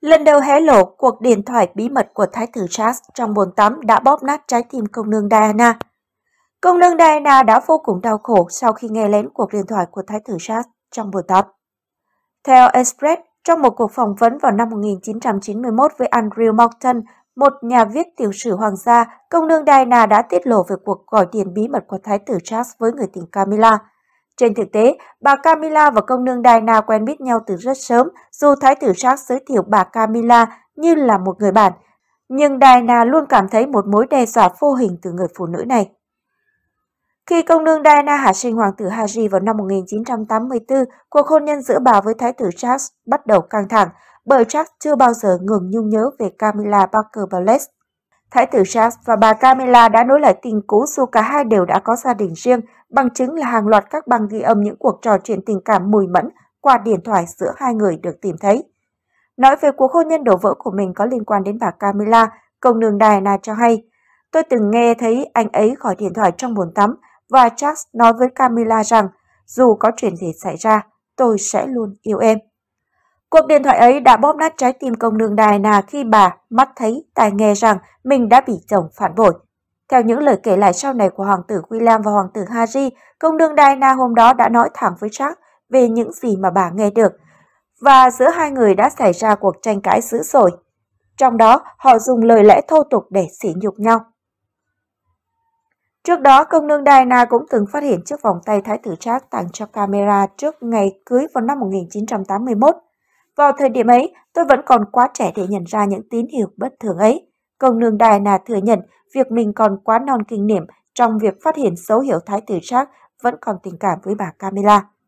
Lần đầu hé lộ cuộc điện thoại bí mật của Thái tử Charles trong bồn tắm đã bóp nát trái tim công nương Diana. Công nương Diana đã vô cùng đau khổ sau khi nghe lén cuộc điện thoại của Thái tử Charles trong bồn tắm. Theo Express, trong một cuộc phỏng vấn vào năm 1991 với Andrew Morton, một nhà viết tiểu sử hoàng gia, công nương Diana đã tiết lộ về cuộc gọi điện bí mật của Thái tử Charles với người tình Camilla. Trên thực tế, bà Camilla và công nương Diana quen biết nhau từ rất sớm, dù Thái tử Charles giới thiệu bà Camilla như là một người bạn, nhưng Diana luôn cảm thấy một mối đe dọa vô hình từ người phụ nữ này. Khi công nương Diana hạ sinh hoàng tử Harry vào năm 1984, cuộc hôn nhân giữa bà với thái tử Charles bắt đầu căng thẳng, bởi Charles chưa bao giờ ngừng nhung nhớ về Camilla Parker Bowles. Thái tử Charles và bà Camilla đã nối lại tình cũ dù cả hai đều đã có gia đình riêng, bằng chứng là hàng loạt các băng ghi âm những cuộc trò chuyện tình cảm mùi mẫn qua điện thoại giữa hai người được tìm thấy. Nói về cuộc hôn nhân đổ vỡ của mình có liên quan đến bà Camilla, công nương Diana cho hay, tôi từng nghe thấy anh ấy khỏi điện thoại trong bồn tắm và Charles nói với Camilla rằng dù có chuyện gì xảy ra, tôi sẽ luôn yêu em. Cuộc điện thoại ấy đã bóp nát trái tim công nương Đài Na khi bà mắt thấy tai nghe rằng mình đã bị chồng phản bội. Theo những lời kể lại sau này của hoàng tử William và hoàng tử Harry, công nương Đài Na hôm đó đã nói thẳng với Jack về những gì mà bà nghe được. Và giữa hai người đã xảy ra cuộc tranh cãi dữ dội. Trong đó, họ dùng lời lẽ thô tục để sỉ nhục nhau. Trước đó, công nương Diana cũng từng phát hiện chiếc vòng tay thái tử Jack tặng cho camera trước ngày cưới vào năm 1981. Vào thời điểm ấy, tôi vẫn còn quá trẻ để nhận ra những tín hiệu bất thường ấy. Công nương Đài là thừa nhận việc mình còn quá non kinh nghiệm trong việc phát hiện dấu hiệu thái tử Jack vẫn còn tình cảm với bà Camilla.